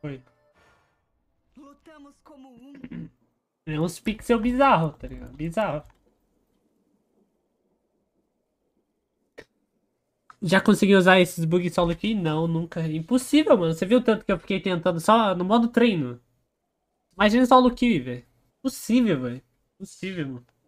Foi. Lutamos como um. É uns pixel bizarro, tá ligado? Bizarro. Já consegui usar esses bugs solo aqui? Não, nunca. Impossível, mano. Você viu tanto que eu fiquei tentando só no modo treino. Imagina solo kill, velho. Possível, velho. Possível, mano.